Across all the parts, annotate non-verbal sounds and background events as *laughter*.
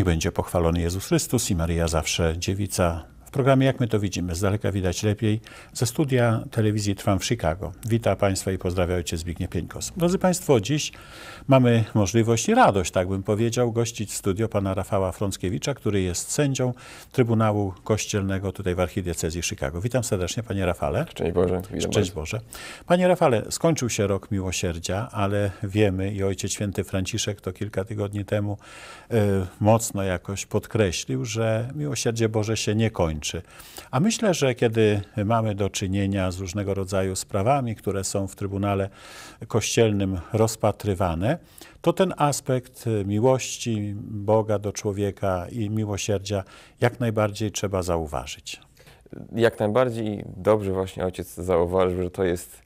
Niech będzie pochwalony Jezus Chrystus i Maryja zawsze dziewica w programie Jak my to widzimy? Z daleka widać lepiej. Ze studia telewizji Trwam w Chicago. Witam Państwa i pozdrawiam Cię Zbigniew Pieńkos. Drodzy Państwo, dziś mamy możliwość i radość, tak bym powiedział, gościć w studio pana Rafała Frąckiewicza, który jest sędzią Trybunału Kościelnego tutaj w Archidiecezji Chicago. Witam serdecznie, panie Rafale. Szczęść Boże. Szczęść Boże. Boże. Panie Rafale, skończył się rok miłosierdzia, ale wiemy i Ojciec Święty Franciszek to kilka tygodni temu y, mocno jakoś podkreślił, że miłosierdzie Boże się nie kończy kończy. A myślę, że kiedy mamy do czynienia z różnego rodzaju sprawami, które są w Trybunale Kościelnym rozpatrywane, to ten aspekt miłości Boga do człowieka i miłosierdzia jak najbardziej trzeba zauważyć. Jak najbardziej dobrze właśnie ojciec zauważył, że to jest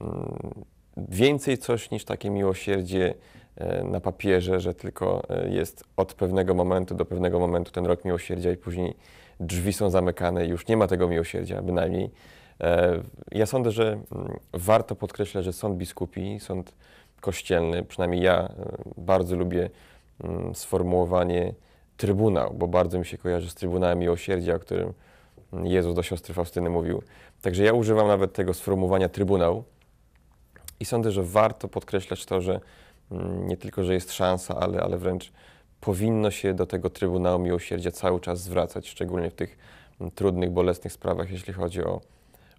mm, więcej coś niż takie miłosierdzie e, na papierze, że tylko e, jest od pewnego momentu do pewnego momentu ten rok miłosierdzia i później drzwi są zamykane, już nie ma tego miłosierdzia, bynajmniej. E, ja sądzę, że mm, warto podkreślać, że sąd biskupi, sąd kościelny, przynajmniej ja e, bardzo lubię mm, sformułowanie trybunał, bo bardzo mi się kojarzy z Trybunałem Miłosierdzia, o którym mm, Jezus do siostry Faustyny mówił. Także ja używam nawet tego sformułowania trybunał i sądzę, że warto podkreślać to, że nie tylko, że jest szansa, ale, ale wręcz powinno się do tego Trybunału Miłosierdzia cały czas zwracać, szczególnie w tych mm, trudnych, bolesnych sprawach, jeśli chodzi o,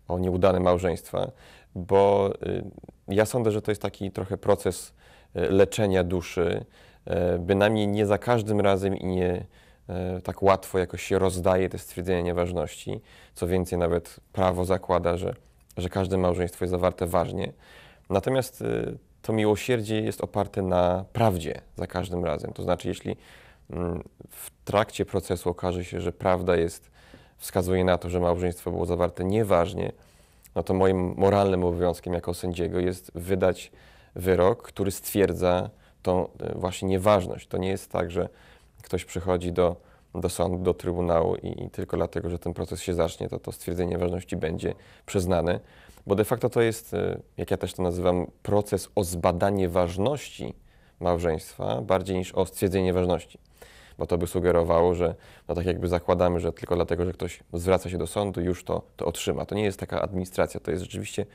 o nieudane małżeństwa, bo y, ja sądzę, że to jest taki trochę proces y, leczenia duszy, y, bynajmniej nie za każdym razem i nie tak łatwo jakoś się rozdaje te stwierdzenia nieważności. Co więcej, nawet prawo zakłada, że, że każde małżeństwo jest zawarte ważnie. Natomiast to miłosierdzie jest oparte na prawdzie za każdym razem. To znaczy, jeśli mm, w trakcie procesu okaże się, że prawda jest, wskazuje na to, że małżeństwo było zawarte nieważnie, no to moim moralnym obowiązkiem jako sędziego jest wydać wyrok, który stwierdza tą e, właśnie nieważność. To nie jest tak, że ktoś przychodzi do, do sądu, do trybunału i, i tylko dlatego, że ten proces się zacznie, to to stwierdzenie ważności będzie przyznane. Bo de facto to jest, y, jak ja też to nazywam, proces o zbadanie ważności małżeństwa bardziej niż o stwierdzenie ważności. Bo to by sugerowało, że no tak jakby zakładamy, że tylko dlatego, że ktoś zwraca się do sądu, już to, to otrzyma. To nie jest taka administracja, to jest rzeczywiście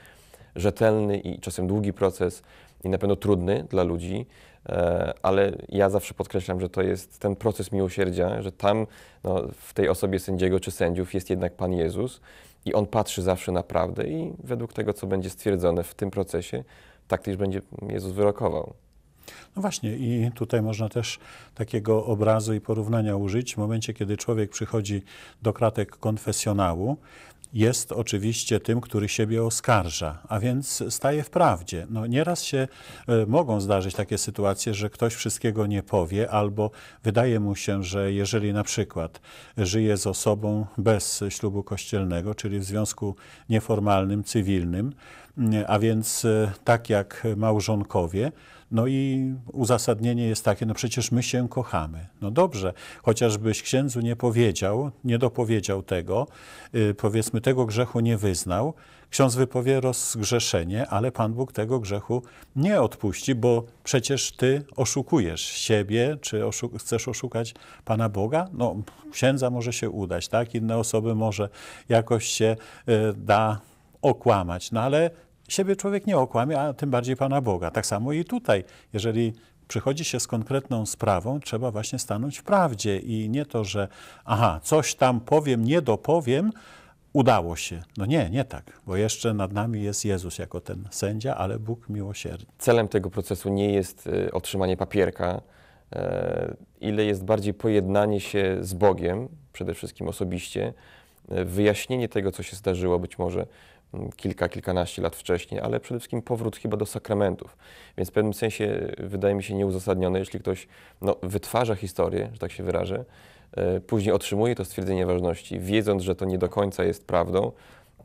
rzetelny i czasem długi proces i na pewno trudny dla ludzi, e, ale ja zawsze podkreślam, że to jest ten proces miłosierdzia, że tam no, w tej osobie sędziego czy sędziów jest jednak Pan Jezus i on patrzy zawsze na prawdę i według tego, co będzie stwierdzone w tym procesie, tak też będzie Jezus wyrokował. No właśnie, i tutaj można też takiego obrazu i porównania użyć. W momencie, kiedy człowiek przychodzi do kratek konfesjonału, jest oczywiście tym, który siebie oskarża, a więc staje w prawdzie. No, nieraz się e, mogą zdarzyć takie sytuacje, że ktoś wszystkiego nie powie, albo wydaje mu się, że jeżeli na przykład żyje z osobą bez ślubu kościelnego, czyli w związku nieformalnym, cywilnym, a więc e, tak jak małżonkowie. No i uzasadnienie jest takie, no przecież my się kochamy. No dobrze, chociażbyś księdzu nie powiedział, nie dopowiedział tego, e, powiedzmy tego grzechu nie wyznał, ksiądz wypowie rozgrzeszenie, ale Pan Bóg tego grzechu nie odpuści, bo przecież ty oszukujesz siebie, czy oszu chcesz oszukać Pana Boga? No księdza może się udać, tak? Inne osoby może jakoś się e, da okłamać, no ale siebie człowiek nie okłamie, a tym bardziej Pana Boga. Tak samo i tutaj, jeżeli przychodzi się z konkretną sprawą, trzeba właśnie stanąć w prawdzie i nie to, że aha, coś tam powiem, nie dopowiem, udało się. No nie, nie tak, bo jeszcze nad nami jest Jezus jako ten sędzia, ale Bóg miłosierny. Celem tego procesu nie jest e, otrzymanie papierka, e, ile jest bardziej pojednanie się z Bogiem, przede wszystkim osobiście, e, wyjaśnienie tego, co się zdarzyło, być może Mm, kilka, kilkanaście lat wcześniej, ale przede wszystkim powrót chyba do sakramentów. Więc w pewnym sensie e, wydaje mi się nieuzasadnione, jeśli ktoś no, wytwarza historię, że tak się wyrażę, e, później otrzymuje to stwierdzenie ważności, wiedząc, że to nie do końca jest prawdą,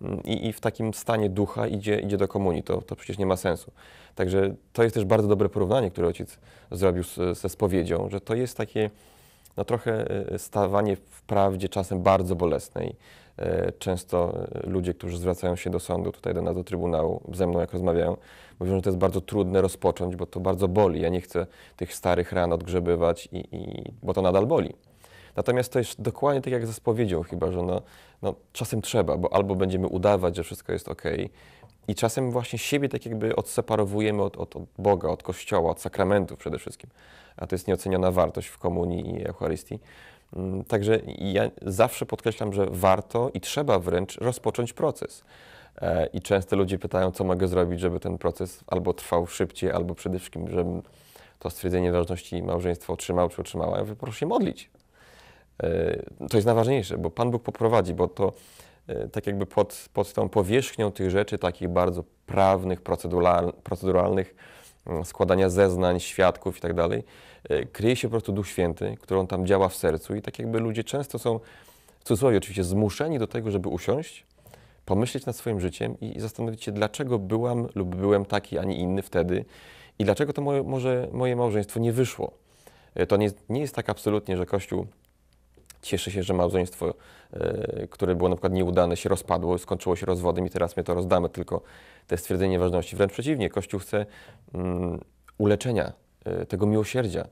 mm, i, i, w takim stanie ducha idzie, idzie do komunii. To, to przecież nie ma sensu. Także to jest też bardzo dobre porównanie, które ojciec zrobił ze spowiedzią, że to jest takie no, trochę e, stawanie w prawdzie czasem bardzo bolesnej, E, często e, ludzie, którzy zwracają się do sądu, tutaj do nas, do Trybunału, ze mną jak rozmawiają, mówią, że to jest bardzo trudne rozpocząć, bo to bardzo boli. Ja nie chcę tych starych ran odgrzebywać, i, i, bo to nadal boli. Natomiast to jest dokładnie tak jak ze spowiedzią chyba, że no, no, czasem trzeba, bo albo będziemy udawać, że wszystko jest ok, i czasem właśnie siebie tak jakby odseparowujemy od, od, od, Boga, od Kościoła, od sakramentów przede wszystkim. A to jest nieoceniona wartość w komunii i Eucharystii. Mm, także ja zawsze podkreślam, że warto i trzeba wręcz rozpocząć proces. E, I często ludzie pytają, co mogę zrobić, żeby ten proces albo trwał szybciej, albo przede wszystkim, żebym to stwierdzenie ważności małżeństwa otrzymał czy otrzymała. Ja mówię, proszę się modlić. E, to jest najważniejsze, bo Pan Bóg poprowadzi, bo to e, tak jakby pod, pod tą powierzchnią tych rzeczy, takich bardzo prawnych, proceduralnych, mm, składania zeznań, świadków i tak dalej, E, kryje się po prostu Duch Święty, który on tam działa w sercu i tak jakby ludzie często są, w cudzysłowie oczywiście, zmuszeni do tego, żeby usiąść, pomyśleć nad swoim życiem i zastanowić się, dlaczego byłam lub byłem taki, a nie inny wtedy i dlaczego to moje, może moje małżeństwo nie wyszło. E, to nie, nie jest tak absolutnie, że Kościół cieszy się, że małżeństwo, e, które było na przykład nieudane, się rozpadło, skończyło się rozwodem i teraz my to rozdamy, tylko to jest stwierdzenie ważności. Wręcz przeciwnie, Kościół chce mm, uleczenia E, tego miłosierdzia.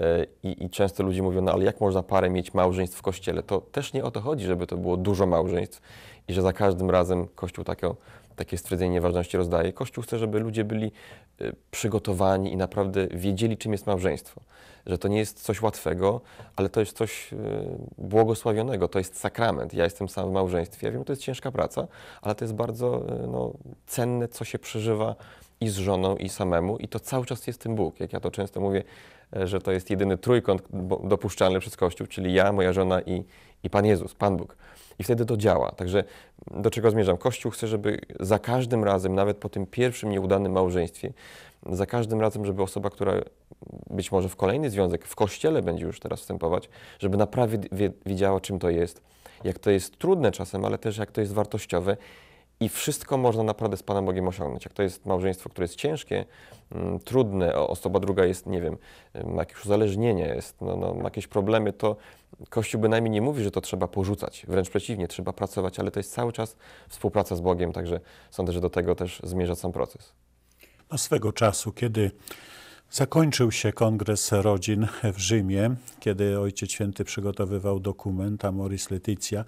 E, I, I, często ludzie mówią, no ale jak można parę mieć małżeństw w kościele? To też nie o to chodzi, żeby to było dużo małżeństw i że za każdym razem Kościół takie, takie stwierdzenie nieważności rozdaje. Kościół chce, żeby ludzie byli e, przygotowani i naprawdę wiedzieli, czym jest małżeństwo. Że to nie jest coś łatwego, ale to jest coś błogosławionego, to jest sakrament. Ja jestem sam w małżeństwie, ja wiem, to jest ciężka praca, ale to jest bardzo no, cenne, co się przeżywa i z żoną, i samemu, i to cały czas jest tym Bóg. Jak ja to często mówię, e, że to jest jedyny trójkąt dopuszczalny przez Kościół, czyli ja, moja żona i, i Pan Jezus, Pan Bóg. I wtedy to działa. Także mm, do czego zmierzam? Kościół chce, żeby za każdym razem, nawet po tym pierwszym nieudanym małżeństwie, za każdym razem, żeby osoba, która być może w kolejny związek w kościele będzie już teraz wstępować, żeby naprawdę wiedziała, czym to jest, jak to jest trudne czasem, ale też jak to jest wartościowe i wszystko można naprawdę z Panem Bogiem osiągnąć. Jak to jest małżeństwo, które jest ciężkie, mm, trudne, osoba druga jest, nie wiem, y, ma jakieś uzależnienie, jest, no, no, ma jakieś problemy, to Kościół bynajmniej nie mówi, że to trzeba porzucać. Wręcz przeciwnie, trzeba pracować, ale to jest cały czas współpraca z Bogiem, także sądzę, że do tego też zmierza sam proces. A swego czasu, kiedy Zakończył się kongres rodzin w Rzymie, kiedy Ojciec Święty przygotowywał dokument Amoris Leticia.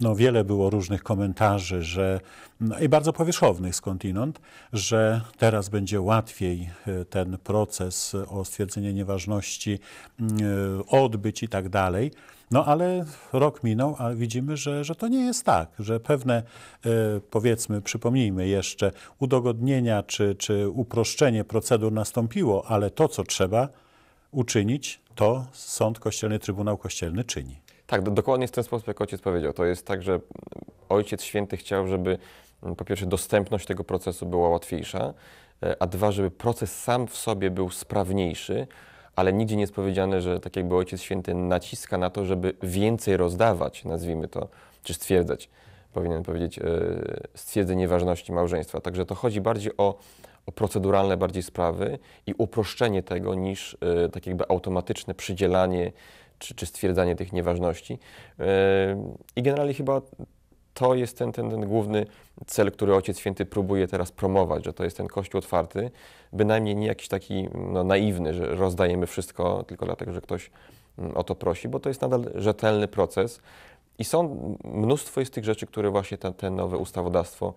No, wiele było różnych komentarzy, że no i bardzo powierzchownych skądinąd, że teraz będzie łatwiej e, ten proces o stwierdzenie nieważności mm, e, odbyć i tak dalej. No ale rok minął, a widzimy, że, że to nie jest tak, że pewne, e, powiedzmy, przypomnijmy jeszcze, udogodnienia czy, czy uproszczenie procedur nastąpiło, ale to, co trzeba uczynić, to Sąd Kościelny, Trybunał Kościelny czyni. Tak, do, dokładnie w ten sposób, jak ojciec powiedział. To jest tak, że Ojciec Święty chciał, żeby mm, po pierwsze dostępność tego procesu była łatwiejsza, e, a dwa, żeby proces sam w sobie był sprawniejszy, ale nigdzie nie jest powiedziane, że tak jakby Ojciec Święty naciska na to, żeby więcej rozdawać, nazwijmy to, czy stwierdzać, powinien powiedzieć, e, stwierdzenie ważności małżeństwa. Także to chodzi bardziej o, o proceduralne bardziej sprawy i uproszczenie tego niż e, tak jakby automatyczne przydzielanie czy, czy stwierdzanie tych nieważności. E, I generalnie chyba to jest ten, ten, ten główny cel, który Ojciec Święty próbuje teraz promować, że to jest ten Kościół otwarty, bynajmniej nie jakiś taki no, naiwny, że rozdajemy wszystko tylko dlatego, że ktoś mm, o to prosi, bo to jest nadal rzetelny proces i są, mnóstwo jest tych rzeczy, które właśnie ten, ten nowe ustawodawstwo,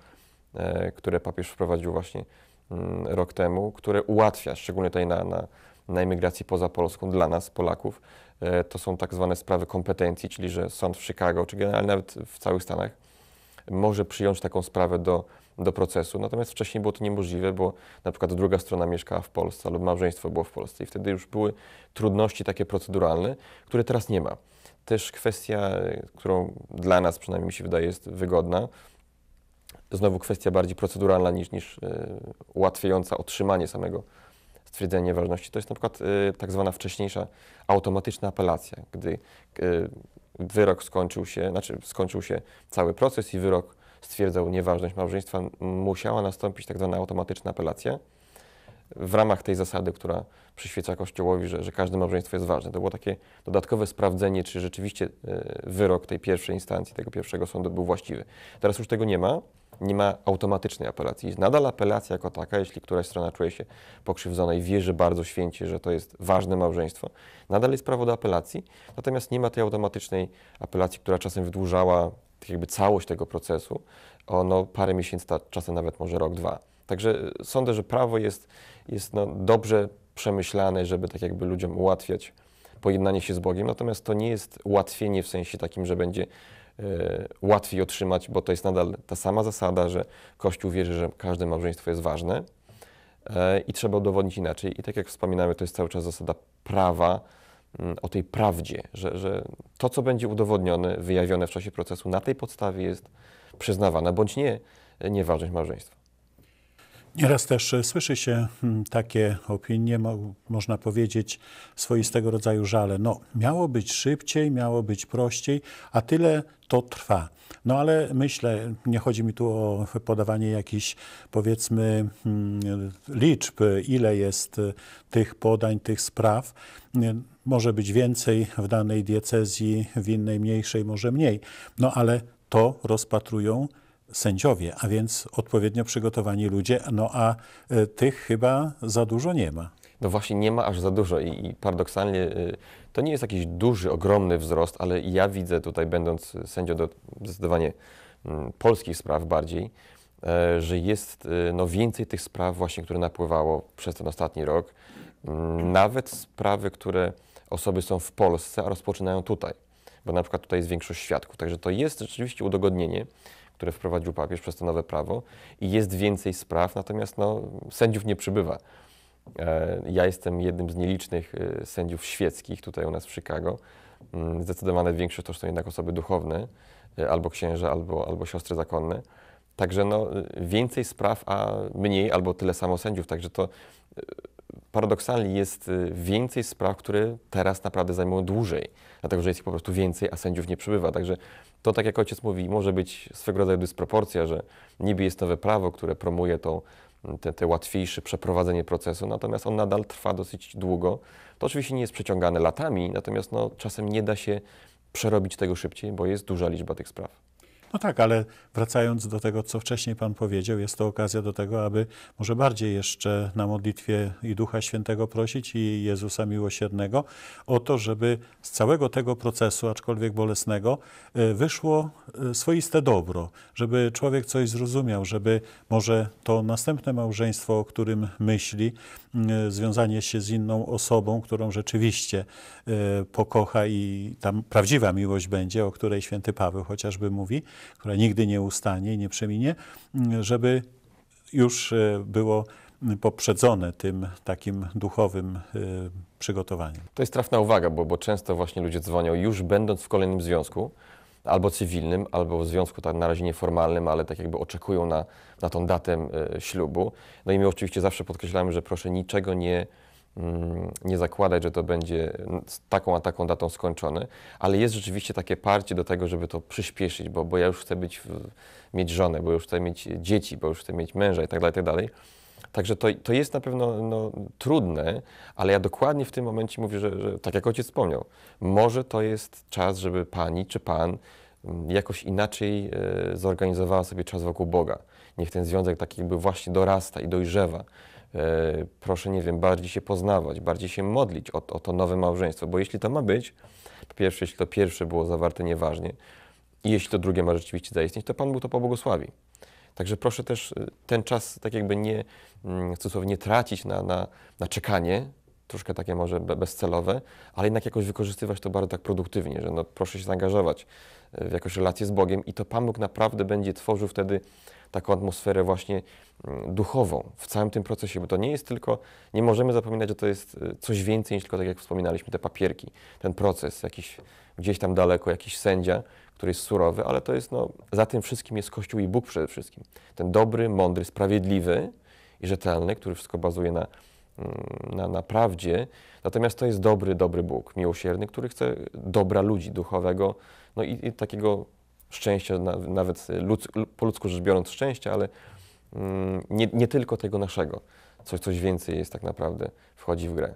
e, które papież wprowadził właśnie mm, rok temu, które ułatwia, szczególnie tutaj na, na na emigracji poza Polską dla nas, Polaków. E, to są tak zwane sprawy kompetencji, czyli że sąd w Chicago, czy generalnie nawet w całych Stanach, może przyjąć taką sprawę do, do procesu. Natomiast wcześniej było to niemożliwe, bo na przykład druga strona mieszkała w Polsce albo małżeństwo było w Polsce i wtedy już były trudności takie proceduralne, które teraz nie ma. Też kwestia, którą dla nas przynajmniej mi się wydaje jest wygodna, znowu kwestia bardziej proceduralna niż, niż yy, ułatwiająca otrzymanie samego stwierdzenia ważności, to jest na przykład e, tak zwana wcześniejsza automatyczna apelacja, gdy e, Wyrok skończył się, znaczy skończył się cały proces i wyrok stwierdzał nieważność małżeństwa. Musiała nastąpić tak zwana automatyczna apelacja w ramach tej zasady, która przyświeca Kościołowi, że, że każde małżeństwo jest ważne. To było takie dodatkowe sprawdzenie, czy rzeczywiście e, wyrok tej pierwszej instancji, tego pierwszego sądu był właściwy. Teraz już tego nie ma nie ma automatycznej apelacji. Jest nadal apelacja jako taka, jeśli któraś strona czuje się pokrzywdzona i wierzy bardzo święcie, że to jest ważne małżeństwo, nadal jest prawo do apelacji, natomiast nie ma tej automatycznej apelacji, która czasem wydłużała tak jakby całość tego procesu o no, parę miesięcy, czasem nawet może rok, dwa. Także y, sądzę, że prawo jest, jest no, dobrze przemyślane, żeby tak jakby ludziom ułatwiać pojednanie się z Bogiem, natomiast to nie jest ułatwienie w sensie takim, że będzie E, łatwiej otrzymać, bo to jest nadal ta sama zasada, że Kościół wierzy, że każde małżeństwo jest ważne e, i trzeba udowodnić inaczej. I tak jak wspominamy, to jest cały czas zasada prawa o tej prawdzie, że, że to, co będzie udowodnione, wyjawione w czasie procesu, na tej podstawie jest przyznawana bądź nie nieważność małżeństwa. Nieraz też e, słyszy się hmm, takie opinie, mo, można powiedzieć, swoistego rodzaju żale. No, miało być szybciej, miało być prościej, a tyle to trwa. No ale myślę, nie chodzi mi tu o podawanie jakichś powiedzmy hmm, liczb, ile jest e, tych podań, tych spraw. Może być więcej w danej diecezji, w innej mniejszej, może mniej. No ale to rozpatrują sędziowie, a więc odpowiednio przygotowani ludzie, no a e, tych chyba za dużo nie ma. No właśnie nie ma aż za dużo i, paradoksalnie e, to nie jest jakiś duży, ogromny wzrost, ale ja widzę tutaj, będąc sędzią do zdecydowanie mm, polskich spraw bardziej, e, że jest no, więcej tych spraw właśnie, które napływało przez ten ostatni rok. Mm, nawet sprawy, które osoby są w Polsce, a rozpoczynają tutaj, bo na przykład tutaj jest większość świadków. Także to jest rzeczywiście udogodnienie które wprowadził papież przez to nowe prawo i jest więcej spraw, natomiast no, sędziów nie przybywa. E, ja jestem jednym z nielicznych e, sędziów świeckich tutaj u nas w Chicago. Mm, zdecydowane większość to są jednak osoby duchowne, e, albo księża, albo, albo siostry zakonne. Także no, więcej spraw, a mniej albo tyle samo sędziów. Także to paradoksalnie jest więcej spraw, które teraz naprawdę zajmują dłużej, dlatego że jest ich po prostu więcej, a sędziów nie przybywa. Także to, tak jak ojciec mówi, może być swego rodzaju dysproporcja, że niby jest nowe prawo, które promuje to, mm, te, te łatwiejsze przeprowadzenie procesu, natomiast on nadal trwa dosyć długo. To oczywiście nie jest przeciągane latami, natomiast no, czasem nie da się przerobić tego szybciej, bo jest duża liczba tych spraw. No tak, ale wracając do tego, co wcześniej Pan powiedział, jest to okazja do tego, aby może bardziej jeszcze na modlitwie i Ducha Świętego prosić i Jezusa Miłosiernego o to, żeby z całego tego procesu, aczkolwiek bolesnego, e, wyszło e, swoiste dobro, żeby człowiek coś zrozumiał, żeby może to następne małżeństwo, o którym myśli, E, związanie się z inną osobą, którą rzeczywiście e, pokocha i tam prawdziwa miłość będzie, o której święty Paweł chociażby mówi, która nigdy nie ustanie i nie przeminie, żeby już e, było poprzedzone tym takim duchowym przygotowaniem. To jest trafna uwaga, bo, bo często właśnie ludzie dzwonią już będąc w kolejnym związku, albo cywilnym, albo w związku tak na razie nieformalnym, ale tak jakby oczekują na, na tą datę e, ślubu. No i my oczywiście zawsze podkreślamy, że proszę niczego nie, mm, nie zakładać, że to będzie z taką a taką datą skończony, ale jest rzeczywiście takie parcie do tego, żeby to przyspieszyć, bo, bo ja już chcę być, mieć żonę, bo już chcę mieć dzieci, bo już chcę mieć męża i tak dalej, i tak dalej. Także to, to jest na pewno no, trudne, ale ja dokładnie w tym momencie mówię, że, że tak jak ojciec wspomniał, może to jest czas, żeby pani czy pan mm, jakoś inaczej e, zorganizowała sobie czas wokół Boga. Niech ten związek taki jakby właśnie dorasta i dojrzewa. E, proszę, nie wiem, bardziej się poznawać, bardziej się modlić o, o to nowe małżeństwo, bo jeśli to ma być, po pierwsze, jeśli to pierwsze było zawarte nieważnie i jeśli to drugie ma rzeczywiście zaistnieć, to Pan Bóg to pobłogosławi. Także proszę też y, ten czas tak jakby nie, mm, w nie tracić na, na, na czekanie, troszkę takie może bezcelowe, ale jednak jakoś wykorzystywać to bardzo tak produktywnie, że no proszę się zaangażować y, w jakąś relację z Bogiem i to Pan Bóg naprawdę będzie tworzył wtedy taką atmosferę właśnie mm, duchową w całym tym procesie, bo to nie jest tylko, nie możemy zapominać, że to jest y, coś więcej niż tylko, tak jak wspominaliśmy, te papierki, ten proces, jakiś gdzieś tam daleko, jakiś sędzia, który jest surowy, ale to jest, no, za tym wszystkim jest Kościół i Bóg przede wszystkim. Ten dobry, mądry, sprawiedliwy i rzetelny, który wszystko bazuje na, mm, na, na prawdzie. Natomiast to jest dobry, dobry Bóg, miłosierny, który chce dobra ludzi, duchowego, no i, i takiego szczęścia, nawet ludz, po ludzku rzecz biorąc szczęścia, ale mm, nie, nie tylko tego naszego. Coś, coś więcej jest tak naprawdę, wchodzi w grę.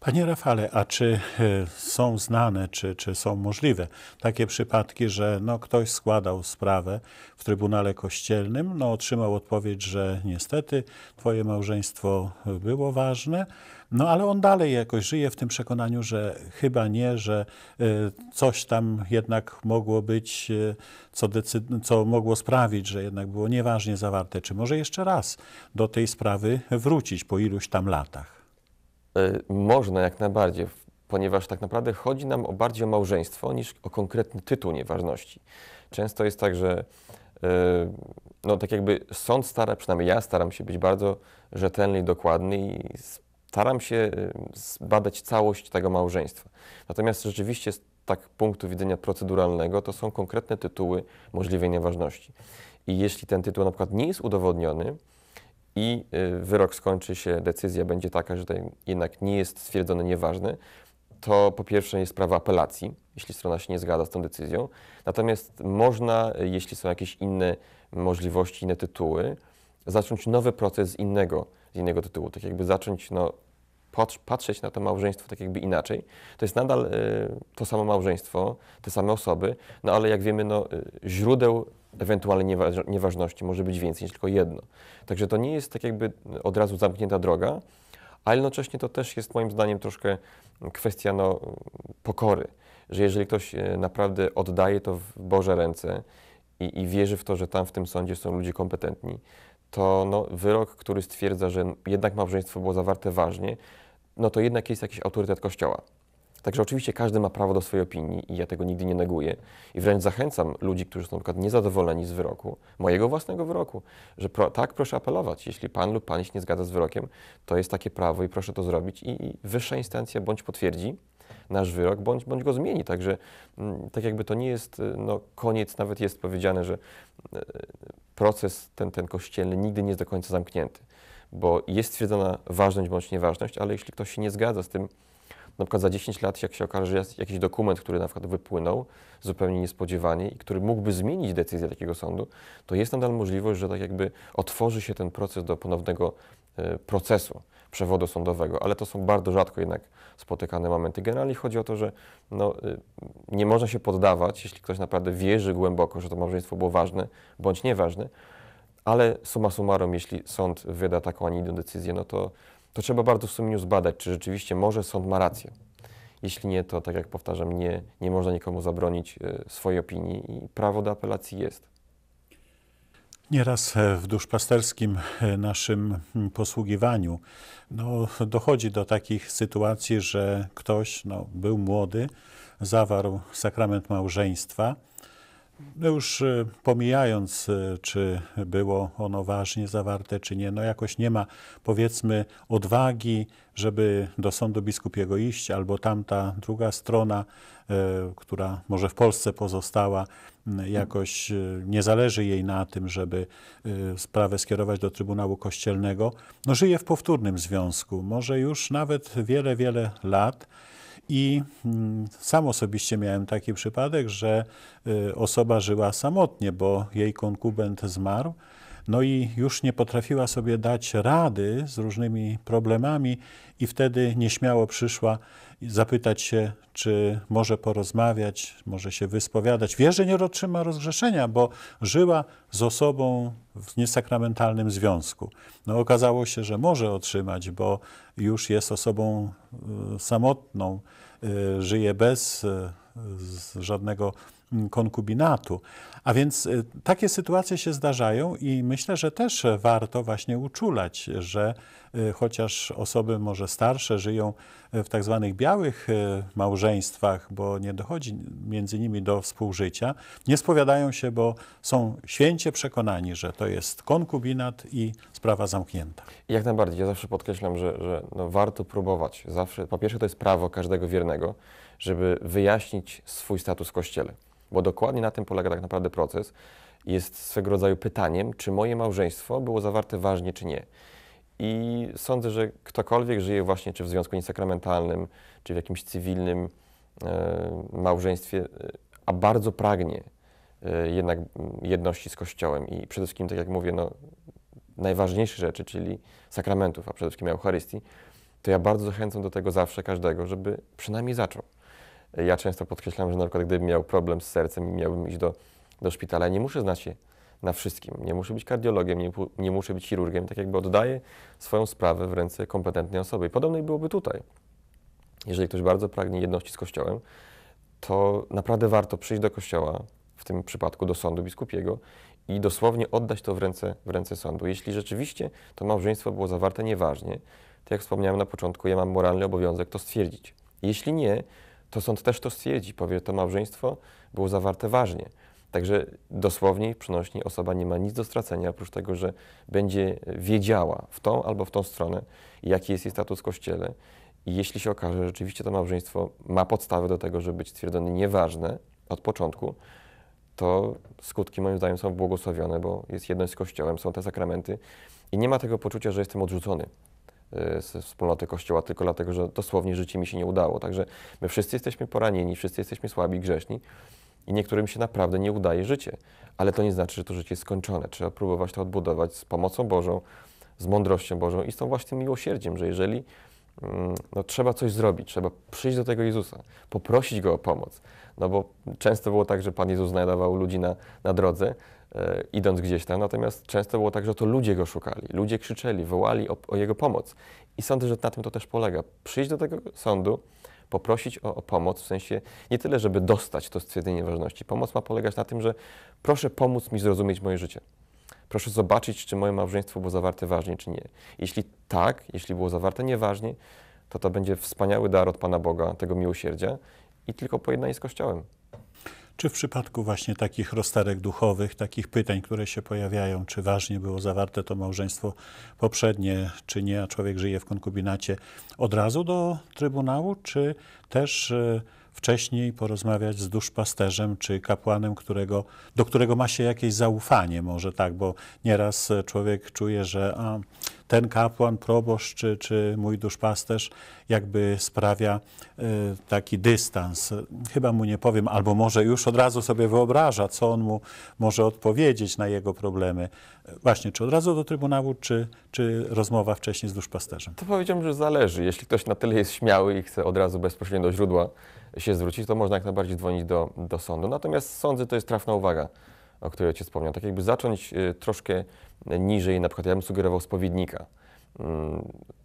Panie Rafale, a czy e, są znane, czy, czy są możliwe takie przypadki, że no, ktoś składał sprawę w Trybunale Kościelnym, no, otrzymał odpowiedź, że niestety twoje małżeństwo było ważne, no ale on dalej jakoś żyje w tym przekonaniu, że chyba nie, że e, coś tam jednak mogło być, e, co, decyd- co mogło sprawić, że jednak było nieważnie zawarte. Czy może jeszcze raz do tej sprawy wrócić po iluś tam latach? E, można jak najbardziej, ponieważ tak naprawdę chodzi nam o bardziej o małżeństwo niż o konkretny tytuł nieważności. Często jest tak, że e, no tak jakby sąd stara, przynajmniej ja staram się być bardzo rzetelny i dokładny i staram się e, zbadać całość tego małżeństwa. Natomiast rzeczywiście z tak punktu widzenia proceduralnego to są konkretne tytuły możliwej nieważności. I jeśli ten tytuł na przykład nie jest udowodniony, i y, wyrok skończy się, decyzja będzie taka, że ten jednak nie jest stwierdzony nieważny, to po pierwsze jest sprawa apelacji, jeśli strona się nie zgadza z tą decyzją. Natomiast można, y, jeśli są jakieś inne możliwości, inne tytuły, zacząć nowy proces z innego, z innego tytułu. Tak jakby zacząć no, patrzeć na to małżeństwo tak jakby inaczej. To jest nadal y, to samo małżeństwo, te same osoby, no ale jak wiemy, no, y, źródeł ewentualnej nieważności może być więcej niż tylko jedno. Także to nie jest tak jakby od razu zamknięta droga, ale jednocześnie to też jest moim zdaniem troszkę kwestia no, pokory, że jeżeli ktoś e, naprawdę oddaje to w Boże ręce i, i wierzy w to, że tam w tym sądzie są ludzie kompetentni, to no, wyrok, który stwierdza, że jednak małżeństwo było zawarte ważnie, no to jednak jest jakiś autorytet Kościoła. Także oczywiście każdy ma prawo do swojej opinii i ja tego nigdy nie neguję. I wręcz zachęcam ludzi, którzy są na przykład niezadowoleni z wyroku, mojego własnego wyroku, że pro, tak proszę apelować. Jeśli pan lub pani się nie zgadza z wyrokiem, to jest takie prawo i proszę to zrobić. I, i wyższa instancja bądź potwierdzi nasz wyrok, bądź, bądź go zmieni. Także m, mm, tak jakby to nie jest y, no, koniec, nawet jest powiedziane, że y, proces ten, ten kościelny nigdy nie jest do końca zamknięty, bo jest stwierdzona ważność bądź nieważność, ale jeśli ktoś się nie zgadza z tym, na przykład za 10 lat, jak się okaże, jest jakiś dokument, który na przykład wypłynął zupełnie niespodziewanie i który mógłby zmienić decyzję takiego sądu, to jest nadal możliwość, że tak jakby otworzy się ten proces do ponownego e, procesu przewodu sądowego, ale to są bardzo rzadko jednak spotykane momenty. Generalnie chodzi o to, że no, e, nie można się poddawać, jeśli ktoś naprawdę wierzy głęboko, że to małżeństwo było ważne bądź nieważne, ale suma summarum, jeśli sąd wyda taką, a nie inną decyzję, no to to trzeba bardzo w sumieniu zbadać, czy rzeczywiście może sąd ma rację. Jeśli nie, to tak jak powtarzam, nie, nie można nikomu zabronić e, swojej opinii i prawo do apelacji jest. Nieraz e, w duszpasterskim e, naszym posługiwaniu no, dochodzi do takich sytuacji, że ktoś no, był młody, zawarł sakrament małżeństwa, no już e, pomijając, e, czy było ono ważnie zawarte, czy nie, no jakoś nie ma, powiedzmy, odwagi, żeby do sądu biskupiego iść, albo tamta druga strona, e, która może w Polsce pozostała, jakoś nie zależy jej na tym, żeby sprawę skierować do Trybunału Kościelnego. No żyje w powtórnym związku, może już nawet wiele, wiele lat. I mm, sam osobiście miałem taki przypadek, że y, osoba żyła samotnie, bo jej konkubent zmarł no i już nie potrafiła sobie dać rady z różnymi problemami, i wtedy nieśmiało przyszła zapytać się, czy może porozmawiać, może się wyspowiadać. Wie, że nie otrzyma rozgrzeszenia, bo żyła z osobą w niesakramentalnym związku. No, okazało się, że może otrzymać, bo już jest osobą y, samotną, y, żyje bez y, żadnego konkubinatu. A więc y, takie sytuacje się zdarzają i myślę, że też warto właśnie uczulać, że y, chociaż osoby może starsze żyją w tak zwanych białych y, małżeństwach, bo nie dochodzi między nimi do współżycia, nie spowiadają się, bo są święcie przekonani, że to jest konkubinat i sprawa zamknięta. Jak najbardziej. Ja zawsze podkreślam, że, że no warto próbować. Zawsze, po pierwsze, to jest prawo każdego wiernego, żeby wyjaśnić swój status w Kościele. Bo dokładnie na tym polega tak naprawdę proces. Jest swego rodzaju pytaniem, czy moje małżeństwo było zawarte ważnie, czy nie. I sądzę, że ktokolwiek żyje właśnie czy w związku niesakramentalnym, czy w jakimś cywilnym e, małżeństwie, e, a bardzo pragnie e, jednak jedności z Kościołem i przede wszystkim, tak jak mówię, no, najważniejsze rzeczy, czyli sakramentów, a przede wszystkim Eucharystii, to ja bardzo zachęcam do tego zawsze każdego, żeby przynajmniej zaczął. Ja często podkreślam, że na przykład gdybym miał problem z sercem i miałbym iść do, do szpitala, nie muszę znać się na wszystkim. Nie muszę być kardiologiem, nie, nie muszę być chirurgiem. Tak jakby oddaję swoją sprawę w ręce kompetentnej osoby. I podobnie byłoby tutaj. Jeżeli ktoś bardzo pragnie jedności z Kościołem, to naprawdę warto przyjść do Kościoła, w tym przypadku do sądu biskupiego i dosłownie oddać to w ręce, w ręce sądu. Jeśli rzeczywiście to małżeństwo było zawarte nieważnie, to jak wspomniałem na początku, ja mam moralny obowiązek to stwierdzić. Jeśli nie, to sąd też to stwierdzi, powie, że to małżeństwo było zawarte ważnie. Także dosłownie, przenośni osoba nie ma nic do stracenia, oprócz tego, że będzie wiedziała w tą albo w tą stronę, jaki jest jej status w Kościele. I jeśli się okaże, że rzeczywiście to małżeństwo ma podstawy do tego, żeby być stwierdzone nieważne od początku, to skutki moim zdaniem są błogosławione, bo jest jedność z Kościołem, są te sakramenty i nie ma tego poczucia, że jestem odrzucony. Y, ze wspólnoty Kościoła tylko dlatego, że dosłownie życie mi się nie udało. Także my wszyscy jesteśmy poranieni, wszyscy jesteśmy słabi, grzeszni i niektórym się naprawdę nie udaje życie. Ale to nie znaczy, że to życie jest skończone. Trzeba próbować to odbudować z pomocą Bożą, z mądrością Bożą i z tą właśnie miłosierdziem, że jeżeli mm, no, trzeba coś zrobić, trzeba przyjść do tego Jezusa, poprosić Go o pomoc. No bo często było tak, że Pan Jezus znajdował ludzi na, na drodze, E, idąc gdzieś tam. Natomiast często było tak, że to ludzie go szukali, ludzie krzyczeli, wołali o, o jego pomoc. I sądzę, że na tym to też polega. Przyjść do tego sądu, poprosić o, o, pomoc, w sensie nie tyle, żeby dostać to stwierdzenie ważności. Pomoc ma polegać na tym, że proszę pomóc mi zrozumieć moje życie. Proszę zobaczyć, czy moje małżeństwo było zawarte ważnie, czy nie. Jeśli tak, jeśli było zawarte nieważnie, to to będzie wspaniały dar od Pana Boga, tego miłosierdzia i tylko pojednanie z Kościołem. Czy w przypadku właśnie takich rozterek duchowych, takich pytań, które się pojawiają, czy ważnie było zawarte to małżeństwo poprzednie, czy nie, a człowiek żyje w konkubinacie, od razu do Trybunału, czy też e, wcześniej porozmawiać z duszpasterzem czy kapłanem, którego, do którego ma się jakieś zaufanie, może tak, bo nieraz człowiek czuje, że a, ten kapłan, proboszcz czy, czy mój duszpasterz jakby sprawia y, taki dystans. Chyba mu nie powiem, albo może już od razu sobie wyobraża, co on mu może odpowiedzieć na jego problemy. Właśnie, czy od razu do Trybunału, czy, czy rozmowa wcześniej z duszpasterzem? To powiedziałbym, że zależy. Jeśli ktoś na tyle jest śmiały i chce od razu bezpośrednio do źródła, się zwrócić, to można jak najbardziej dzwonić do, do sądu. Natomiast sądy to jest trafna uwaga, o której Cię wspomniał. Tak jakby zacząć y, troszkę niżej, na przykład ja bym sugerował spowiednika. Mm,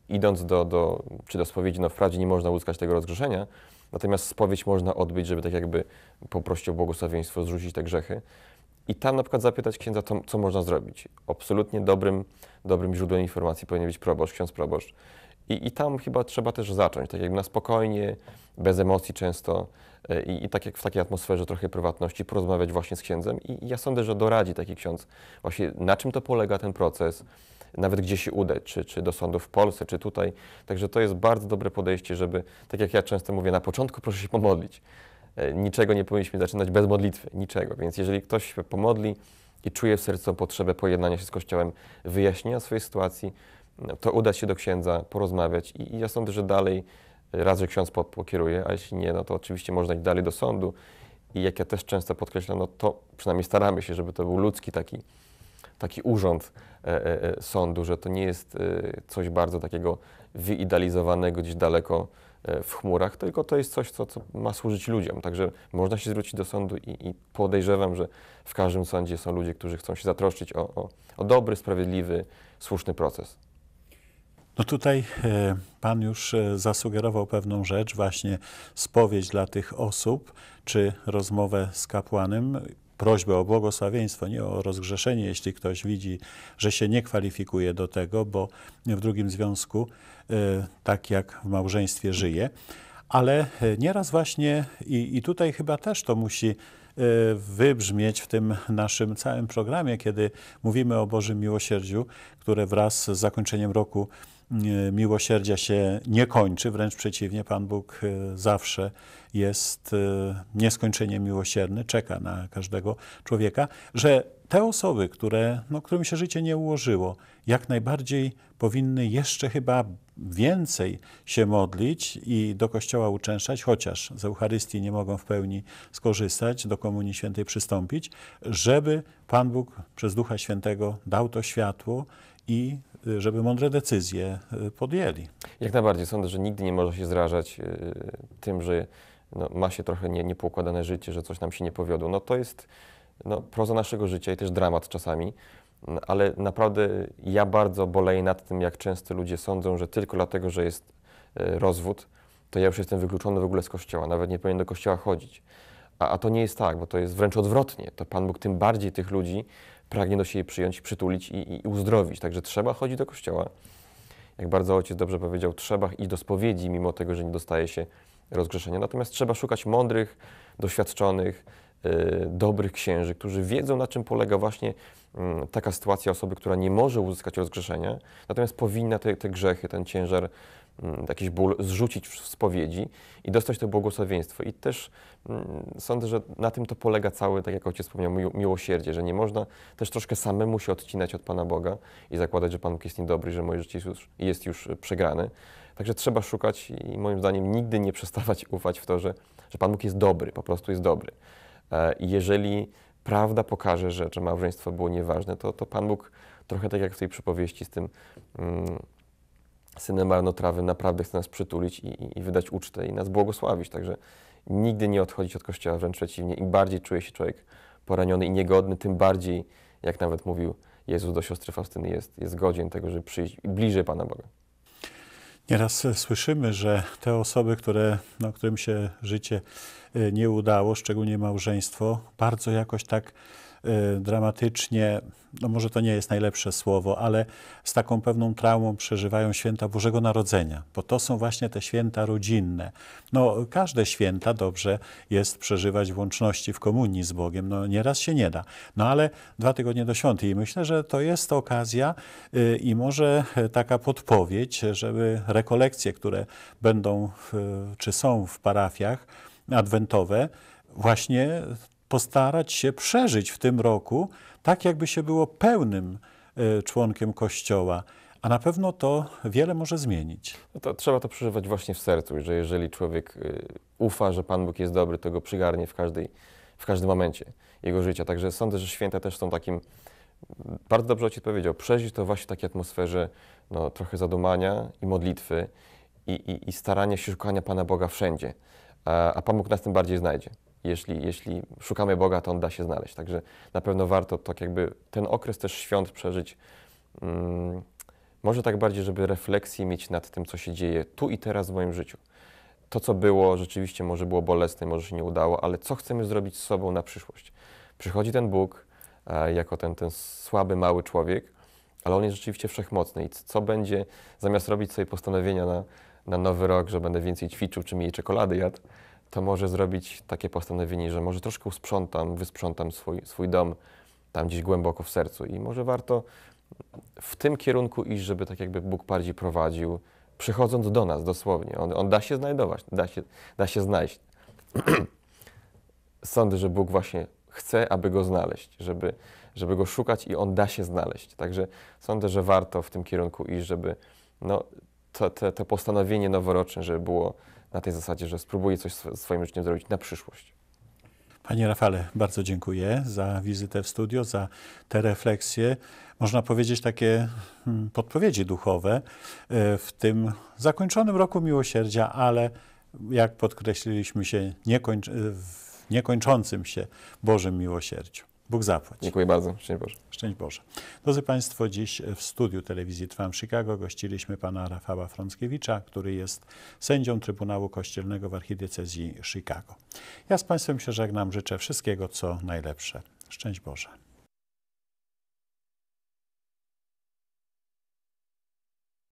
idąc do, do, czy do spowiedzi, no w wprawdzie nie można uzyskać tego rozgrzeszenia, natomiast spowiedź można odbyć, żeby tak jakby poprosić o błogosławieństwo, zrzucić te grzechy. I tam na przykład zapytać księdza, to, co można zrobić. Absolutnie dobrym, dobrym źródłem informacji powinien być proboszcz, ksiądz proboszcz. I, I tam chyba trzeba też zacząć, tak jakby na spokojnie, bez emocji często e, i, i tak jak w takiej atmosferze trochę prywatności, porozmawiać właśnie z księdzem. I, i ja sądzę, że doradzi taki ksiądz właśnie na czym to polega ten proces, nawet gdzie się udać, czy, czy do sądu w Polsce, czy tutaj. Także to jest bardzo dobre podejście, żeby, tak jak ja często mówię, na początku proszę się pomodlić. E, niczego nie powinniśmy zaczynać bez modlitwy, niczego. Więc jeżeli ktoś się pomodli i czuje w sercu potrzebę pojednania się z Kościołem, wyjaśnienia swojej sytuacji, no, to udać się do księdza, porozmawiać i, ja sądzę, że dalej, raz, że ksiądz pokieruje, a jeśli nie, no to oczywiście można iść dalej do sądu i jak ja też często podkreślam, no to przynajmniej staramy się, żeby to był ludzki taki, taki urząd e, e, e sądu, że to nie jest e, coś bardzo takiego wyidealizowanego gdzieś daleko e, w chmurach, tylko to jest coś, co, co, ma służyć ludziom. Także można się zwrócić do sądu i, i podejrzewam, że w każdym sądzie są ludzie, którzy chcą się zatroszczyć o, o, o dobry, sprawiedliwy, słuszny proces. No tutaj e, Pan już e, zasugerował pewną rzecz, właśnie spowiedź dla tych osób, czy rozmowę z kapłanem, prośbę o błogosławieństwo, nie o rozgrzeszenie, jeśli ktoś widzi, że się nie kwalifikuje do tego, bo w drugim związku, e, tak jak w małżeństwie, żyje. Ale nieraz właśnie, i, i tutaj chyba też to musi wybrzmieć w tym naszym całym programie, kiedy mówimy o Bożym Miłosierdziu, które wraz z zakończeniem roku miłosierdzia się nie kończy, wręcz przeciwnie, Pan Bóg e, zawsze jest e, nieskończenie miłosierny, czeka na każdego człowieka, że te osoby, które, no, którym się życie nie ułożyło, jak najbardziej powinny jeszcze chyba więcej się modlić i do kościoła uczęszczać, chociaż z Eucharystii nie mogą w pełni skorzystać, do Komunii Świętej przystąpić, żeby Pan Bóg przez Ducha Świętego dał to światło i y, żeby mądre decyzje y, podjęli. Jak najbardziej. Sądzę, że nigdy nie można się zrażać y, tym, że no, ma się trochę nie, niepoukładane życie, że coś nam się nie powiodło. No to jest no, proza naszego życia i też dramat czasami. Mm, ale naprawdę ja bardzo boleję nad tym, jak często ludzie sądzą, że tylko dlatego, że jest rozwód, to ja już jestem wykluczony w ogóle z kościoła, nawet nie powinien do kościoła chodzić. A, a to nie jest tak, bo to jest wręcz odwrotnie. To Pan Bóg tym bardziej tych ludzi pragnie do siebie przyjąć, przytulić i, i uzdrowić. Także trzeba chodzić do kościoła. Jak bardzo ojciec dobrze powiedział, trzeba iść do spowiedzi, mimo tego, że nie dostaje się rozgrzeszenia. Natomiast trzeba szukać mądrych, doświadczonych, yy, dobrych księży, którzy wiedzą, na czym polega właśnie yy, taka sytuacja osoby, która nie może uzyskać rozgrzeszenia, natomiast powinna te, te grzechy, ten ciężar jakiś mm, ból zrzucić w spowiedzi i dostać to błogosławieństwo. I też mm, sądzę, że na tym to polega całe, tak jak ojciec wspomniał, miłosierdzie, że nie można też troszkę samemu się odcinać od Pana Boga i zakładać, że Pan Bóg jest niedobry, że moje życie jest już, jest już e, przegrane. Także trzeba szukać i moim zdaniem nigdy nie przestawać *laughs* ufać w to, że, że Pan Bóg jest dobry, po prostu jest dobry. E, I jeżeli prawda pokaże, że, że małżeństwo było nieważne, to, to Pan Bóg trochę tak jak w tej przypowieści z tym mm, synem marnotrawy naprawdę chce nas przytulić i, i, wydać ucztę i nas błogosławić. Także nigdy nie odchodzić od Kościoła, wręcz przeciwnie. Im bardziej czuje się człowiek poraniony i niegodny, tym bardziej, jak nawet mówił Jezus do siostry Faustyny, jest, jest godzien tego, żeby przyjść bliżej Pana Boga. Nieraz e, słyszymy, że te osoby, które, no, którym się życie e, nie udało, szczególnie małżeństwo, bardzo jakoś tak Y, dramatycznie, no może to nie jest najlepsze słowo, ale z taką pewną traumą przeżywają święta Bożego Narodzenia, bo to są właśnie te święta rodzinne. No, każde święta dobrze jest przeżywać w łączności, w komunii z Bogiem, no nieraz się nie da. No ale dwa tygodnie do świąt i myślę, że to jest okazja y, i może taka podpowiedź, żeby rekolekcje, które będą czy są w parafiach adwentowe, właśnie postarać się przeżyć w tym roku tak, jakby się było pełnym e, członkiem Kościoła. A na pewno to wiele może zmienić. No to trzeba to przeżywać właśnie w sercu, że jeżeli człowiek e, ufa, że Pan Bóg jest dobry, to go przygarnie w, każdej, w każdym momencie jego życia. Także sądzę, że święta też są takim, bardzo dobrze ci powiedział, przeżyć to właśnie w takiej atmosferze no, trochę zadumania i modlitwy i, i, i starania się szukania Pana Boga wszędzie. A, a Pan Bóg nas tym bardziej znajdzie jeśli, jeśli szukamy Boga, to On da się znaleźć. Także na pewno warto tak jakby ten okres też świąt przeżyć. Hmm, może tak bardziej, żeby refleksji mieć nad tym, co się dzieje tu i teraz w moim życiu. To, co było, rzeczywiście może było bolesne, może się nie udało, ale co chcemy zrobić z sobą na przyszłość? Przychodzi ten Bóg e, jako ten, ten słaby, mały człowiek, ale on jest rzeczywiście wszechmocny. I co będzie, zamiast robić sobie postanowienia na, na nowy rok, że będę więcej ćwiczył czy mniej czekolady jadł, to może zrobić takie postanowienie, że może troszkę usprzątam, wysprzątam swój, swój dom tam gdzieś głęboko w sercu. I może warto w tym kierunku iść, żeby tak jakby Bóg bardziej prowadził, przychodząc do nas dosłownie. On, on da się znajdować, da się, da się znaleźć. *clears throat* Sądzę, że Bóg właśnie chce, aby go znaleźć, żeby, żeby go szukać i on da się znaleźć. Także sądzę, że warto w tym kierunku iść, żeby no, to, to, to postanowienie noworoczne, żeby było na tej zasadzie, że spróbuję coś swoim życiem zrobić na przyszłość. Panie Rafale, bardzo dziękuję za wizytę w studio, za te refleksje, można powiedzieć takie hmm, podpowiedzi duchowe e, w tym zakończonym roku miłosierdzia, ale jak podkreśliliśmy się w niekończącym się Bożym miłosierdziu. Bóg zapłać. Dziękuję bardzo. Szczęść Boże. Szczęść Boże. Drodzy Państwo, dziś w studiu telewizji Trwam Chicago gościliśmy pana Rafała Frąckiewicza, który jest sędzią Trybunału Kościelnego w archidiecezji Chicago. Ja z Państwem się żegnam, życzę wszystkiego, co najlepsze. Szczęść Boże.